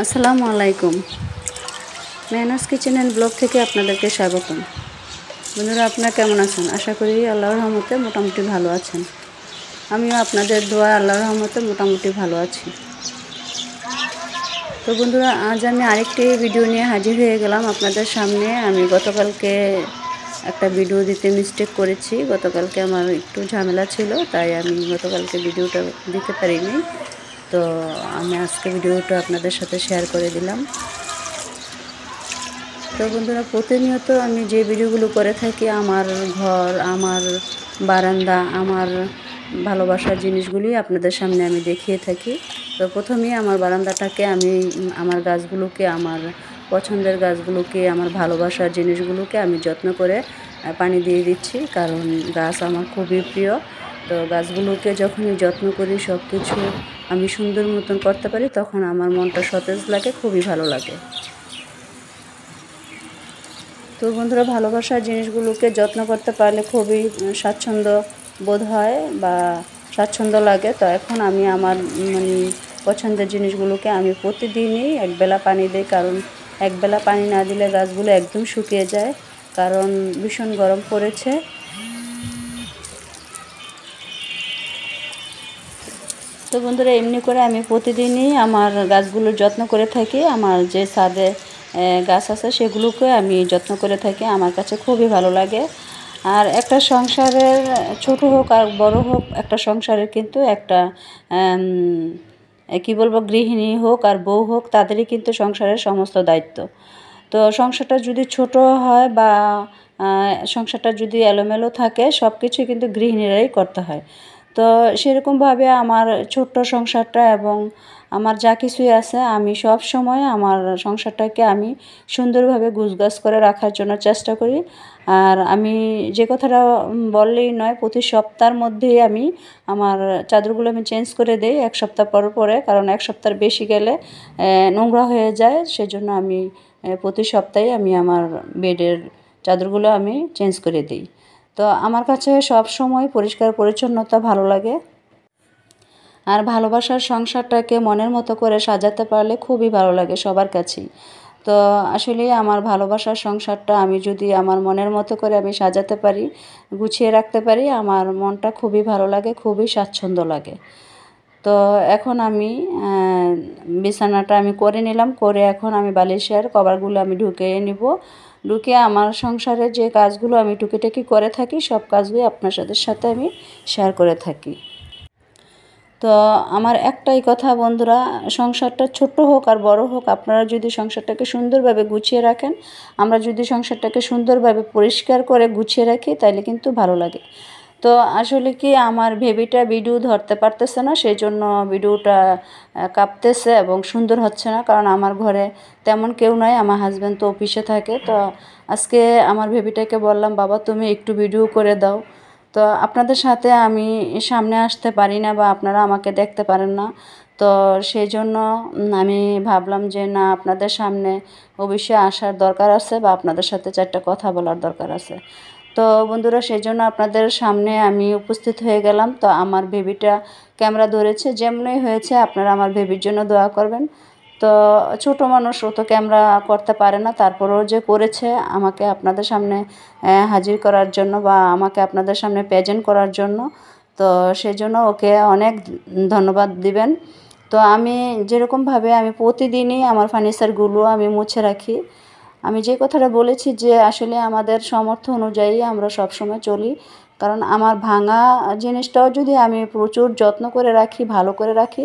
আসসালামু আলাইকুম Mehnaz kitchen and blog থেকে আপনাদেরকে স্বাগতম বন্ধুরা আপনারা কেমন আছেন আশা করি আল্লাহর রহমতে মোটামুটি ভালো আছেন আমিও আপনাদের দোয়া আল্লাহর রহমতে মোটামুটি ভালো আছি তো বন্ধুরা আজ আমি আরেকটি ভিডিও নিয়ে হাজির হয়ে গেলাম আপনাদের সামনে আমি গতকালকে একটা ভিডিও দিতে মিস্টেক করেছি গতকালকে আমার একটু ঝামেলা ছিল তাই আমি গতকালকে ভিডিওটা দিতে পারিনি তো আমি আজকে ভিডিওটা আপনাদের সাথে শেয়ার করে দিলাম তো বন্ধুরা প্রতিনিয়ত আমি যে ভিডিওগুলো করে থাকি আমার ঘর আমার বারান্দা আমার ভালোবাসার জিনিসগুলি আপনাদের সামনে আমি দেখিয়ে থাকি তো প্রথমেই আমার বারান্দাটাকে আমি আমার গাছগুলোকে আমার পছন্দের গাছগুলোকে আমার ভালোবাসার জিনিসগুলোকে আমি যত্ন করে পানি দিয়ে দিচ্ছি কারণ গাছ আমার খুবই প্রিয় তো গাছগুলোকে যখনই যত্ন করি সব কিছু আমি সুন্দর মতন করতে পারি তখন আমার মনটা সতেজ লাগে খুবই ভালো লাগে তো বন্ধুরা ভালোবাসার জিনিসগুলোকে যত্ন করতে পারলে খুবই স্বাচ্ছন্দ্য বোধ হয় বা স্বাচ্ছন্দ্য লাগে তো এখন আমি আমার মানে পছন্দের জিনিসগুলোকে আমি প্রতিদিনই একবেলা পানি দিই কারণ একবেলা পানি না দিলে গাছগুলো একদম শুকিয়ে যায় কারণ ভীষণ গরম পড়েছে তো বন্ধুরা এমনি করে আমি প্রতিদিনই আমার গাছগুলোর যত্ন করে থাকি আমার যে সাদে গাছ আছে সেগুলোকে আমি যত্ন করে থাকি আমার কাছে খুবই ভালো লাগে আর একটা সংসারের ছোট হোক আর বড় হোক একটা সংসারের কিন্তু একটা কি বলবো গৃহিণী হোক আর বউ হোক তাদেরই কিন্তু সংসারের সমস্ত দায়িত্ব তো সংসারটা যদি ছোট হয় বা সংসারটা যদি এলোমেলো থাকে সব কিছুই কিন্তু গৃহিণীরাই করতে হয় তো সেরকমভাবে আমার ছোট্ট সংসারটা এবং আমার যা কিছুই আছে আমি সব সময় আমার সংসারটাকে আমি সুন্দরভাবে গুছগাছ করে রাখার জন্য চেষ্টা করি আর আমি যে কথাটা বললেই নয় প্রতি সপ্তাহের মধ্যেই আমি আমার চাদরগুলো আমি চেঞ্জ করে দেই এক সপ্তাহ পর পরে কারণ এক সপ্তাহ বেশি গেলে নোংরা হয়ে যায় সেজন্য আমি প্রতি সপ্তাহে আমি আমার বেডের চাদরগুলো আমি চেঞ্জ করে দিই তো আমার কাছে সব সময় পরিষ্কার পরিচ্ছন্নতা ভালো লাগে আর ভালোবাসার সংসারটাকে মনের মতো করে সাজাতে পারলে খুবই ভালো লাগে সবার কাছেই তো আসলে আমার ভালোবাসার সংসারটা আমি যদি আমার মনের মতো করে আমি সাজাতে পারি গুছিয়ে রাখতে পারি আমার মনটা খুবই ভালো লাগে খুবই স্বাচ্ছন্দ্য লাগে তো এখন আমি বিছানাটা আমি করে নিলাম করে এখন আমি বালিশের কভারগুলো আমি ঢুকে নিব ঢুকে আমার সংসারে যে কাজগুলো আমি টুকিটাকি করে থাকি সব কাজগুলো আপনার সাথে সাথে আমি শেয়ার করে থাকি তো আমার একটাই কথা বন্ধুরা সংসারটা ছোট হোক আর বড় হোক আপনারা যদি সংসারটাকে সুন্দরভাবে গুছিয়ে রাখেন আমরা যদি সংসারটাকে সুন্দরভাবে পরিষ্কার করে গুছিয়ে রাখি তাহলে কিন্তু ভালো লাগে তো আসলে কি আমার ভেবিটা ভিডিও ধরতে পারতেছে না সেই জন্য ভিডিওটা কাঁপতেছে এবং সুন্দর হচ্ছে না কারণ আমার ঘরে তেমন কেউ নাই আমার হাজব্যান্ড তো অফিসে থাকে তো আজকে আমার ভেবিটাকে বললাম বাবা তুমি একটু ভিডিও করে দাও তো আপনাদের সাথে আমি সামনে আসতে পারি না বা আপনারা আমাকে দেখতে পারেন না তো সেই জন্য আমি ভাবলাম যে না আপনাদের সামনে অবশ্যই আসার দরকার আছে বা আপনাদের সাথে চারটা কথা বলার দরকার আছে তো বন্ধুরা সেই জন্য আপনাদের সামনে আমি উপস্থিত হয়ে গেলাম তো আমার বেবিটা ক্যামেরা ধরেছে যেমনই হয়েছে আপনারা আমার বেবির জন্য দোয়া করবেন তো ছোট মানুষ ও তো ক্যামেরা করতে পারে না তারপরেও যে করেছে আমাকে আপনাদের সামনে হাজির করার জন্য বা আমাকে আপনাদের সামনে প্রেজেন্ট করার জন্য তো সেজন্য ওকে অনেক ধন্যবাদ দিবেন তো আমি যেরকমভাবে আমি প্রতিদিনই আমার ফার্নিচারগুলো আমি মুছে রাখি আমি যে কথাটা বলেছি যে আসলে আমাদের সমর্থ অনুযায়ী আমরা সবসময় চলি কারণ আমার ভাঙা জিনিসটাও যদি আমি প্রচুর যত্ন করে রাখি ভালো করে রাখি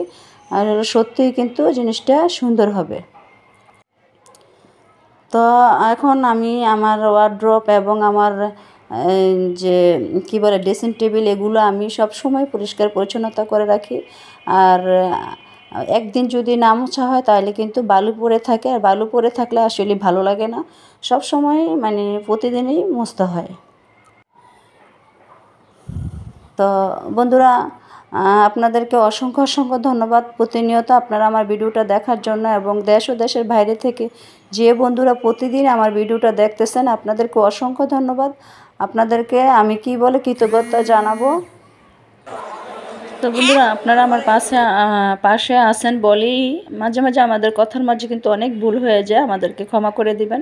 আর সত্যিই কিন্তু জিনিসটা সুন্দর হবে তো এখন আমি আমার ওয়ার্ড্রপ এবং আমার যে কি বলে ড্রেসিং টেবিল এগুলো আমি সব সময় পরিষ্কার পরিচ্ছন্নতা করে রাখি আর একদিন যদি না মোছা হয় তাহলে কিন্তু বালু পরে থাকে আর বালু পরে থাকলে আসলে ভালো লাগে না সব সময় মানে প্রতিদিনই মুছতে হয় তো বন্ধুরা আপনাদেরকে অসংখ্য অসংখ্য ধন্যবাদ প্রতিনিয়ত আপনারা আমার ভিডিওটা দেখার জন্য এবং দেশ ও দেশের বাইরে থেকে যে বন্ধুরা প্রতিদিন আমার ভিডিওটা দেখতেছেন আপনাদেরকে অসংখ্য ধন্যবাদ আপনাদেরকে আমি কি বলে কৃতজ্ঞতা জানাবো তো বন্ধুরা আপনারা আমার পাশে পাশে আসেন বলেই মাঝে মাঝে আমাদের কথার মাঝে কিন্তু অনেক ভুল হয়ে যায় আমাদেরকে ক্ষমা করে দিবেন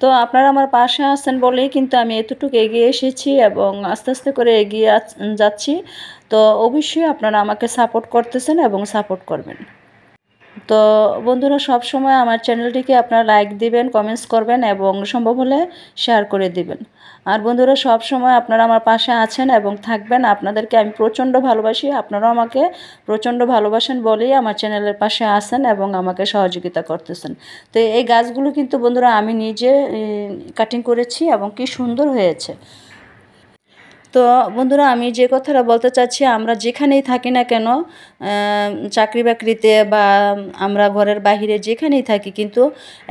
তো আপনারা আমার পাশে আসেন বলেই কিন্তু আমি এতটুকু এগিয়ে এসেছি এবং আস্তে আস্তে করে এগিয়ে যাচ্ছি তো অবশ্যই আপনারা আমাকে সাপোর্ট করতেছেন এবং সাপোর্ট করবেন তো বন্ধুরা সব সময় আমার চ্যানেলটিকে আপনারা লাইক দিবেন কমেন্টস করবেন এবং সম্ভব হলে শেয়ার করে দিবেন আর বন্ধুরা সব সময় আপনারা আমার পাশে আছেন এবং থাকবেন আপনাদেরকে আমি প্রচণ্ড ভালোবাসি আপনারাও আমাকে প্রচণ্ড ভালোবাসেন বলেই আমার চ্যানেলের পাশে আছেন এবং আমাকে সহযোগিতা করতেছেন তো এই গাছগুলো কিন্তু বন্ধুরা আমি নিজে কাটিং করেছি এবং কি সুন্দর হয়েছে তো বন্ধুরা আমি যে কথাটা বলতে চাচ্ছি আমরা যেখানেই থাকি না কেন চাকরি বাকরিতে বা আমরা ঘরের বাহিরে যেখানেই থাকি কিন্তু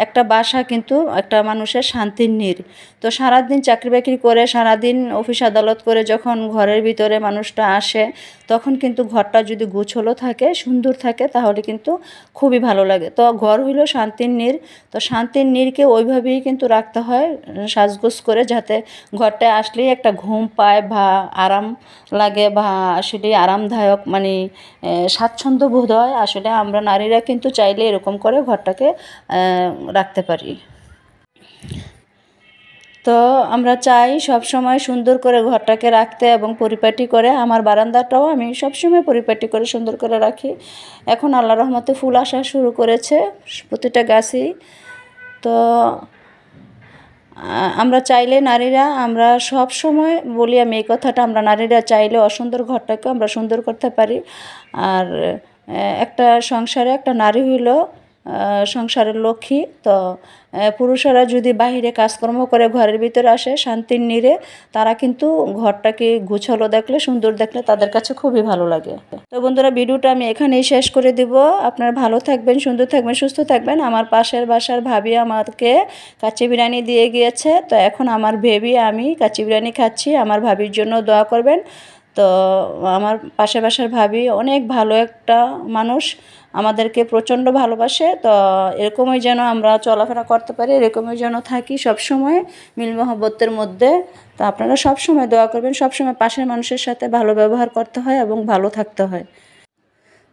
একটা বাসা কিন্তু একটা মানুষের শান্তির নীর তো সারাদিন চাকরি বাকরি করে সারাদিন অফিস আদালত করে যখন ঘরের ভিতরে মানুষটা আসে তখন কিন্তু ঘরটা যদি গোছলো থাকে সুন্দর থাকে তাহলে কিন্তু খুবই ভালো লাগে তো ঘর হইল শান্তির নীর তো শান্তির নীরকে ওইভাবেই কিন্তু রাখতে হয় সাজগোজ করে যাতে ঘরটায় আসলেই একটা ঘুম পায় বা আরাম লাগে বা আসলে আরামদায়ক মানে স্বাচ্ছন্দ্য বোধ হয় আসলে আমরা নারীরা কিন্তু চাইলে এরকম করে ঘরটাকে রাখতে পারি তো আমরা চাই সব সময় সুন্দর করে ঘরটাকে রাখতে এবং পরিপাটি করে আমার বারান্দাটাও আমি সবসময় পরিপাটি করে সুন্দর করে রাখি এখন আল্লাহ রহমতে ফুল আসা শুরু করেছে প্রতিটা গাছই তো আমরা চাইলে নারীরা আমরা সব সময় বলি আমি এই কথাটা আমরা নারীরা চাইলে অসুন্দর ঘরটাকে আমরা সুন্দর করতে পারি আর একটা সংসারে একটা নারী হইল সংসারের লক্ষ্মী তো পুরুষরা যদি বাহিরে কাজকর্ম করে ঘরের ভিতরে আসে শান্তির নিরে তারা কিন্তু ঘরটাকে গুছালো দেখলে সুন্দর দেখলে তাদের কাছে খুবই ভালো লাগে তো বন্ধুরা ভিডিওটা আমি এখানেই শেষ করে দিব আপনারা ভালো থাকবেন সুন্দর থাকবেন সুস্থ থাকবেন আমার পাশের বাসার ভাবি আমাকে কাচি বিরিয়ানি দিয়ে গিয়েছে তো এখন আমার ভেবি আমি কাচি বিরিয়ানি খাচ্ছি আমার ভাবির জন্য দোয়া করবেন তো আমার পাশে পাশের ভাবি অনেক ভালো একটা মানুষ আমাদেরকে প্রচণ্ড ভালোবাসে তো এরকমই যেন আমরা চলাফেরা করতে পারি এরকমই যেন থাকি সবসময় মিল মহব্বতের মধ্যে তো আপনারা সবসময় দোয়া করবেন সবসময় পাশের মানুষের সাথে ভালো ব্যবহার করতে হয় এবং ভালো থাকতে হয়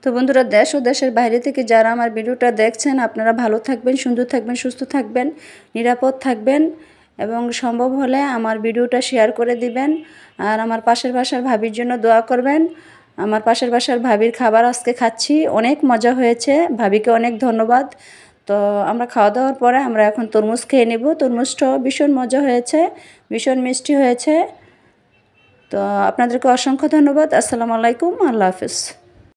তো বন্ধুরা দেশ ও দেশের বাইরে থেকে যারা আমার ভিডিওটা দেখছেন আপনারা ভালো থাকবেন সুন্দর থাকবেন সুস্থ থাকবেন নিরাপদ থাকবেন এবং সম্ভব হলে আমার ভিডিওটা শেয়ার করে দিবেন আর আমার পাশের বাসার ভাবির জন্য দোয়া করবেন আমার পাশের বাসার ভাবির খাবার আজকে খাচ্ছি অনেক মজা হয়েছে ভাবিকে অনেক ধন্যবাদ তো আমরা খাওয়া দাওয়ার পরে আমরা এখন তরমুজ খেয়ে নেব তরমুজটাও ভীষণ মজা হয়েছে ভীষণ মিষ্টি হয়েছে তো আপনাদেরকে অসংখ্য ধন্যবাদ আসসালামু আলাইকুম আল্লাহ হাফিজ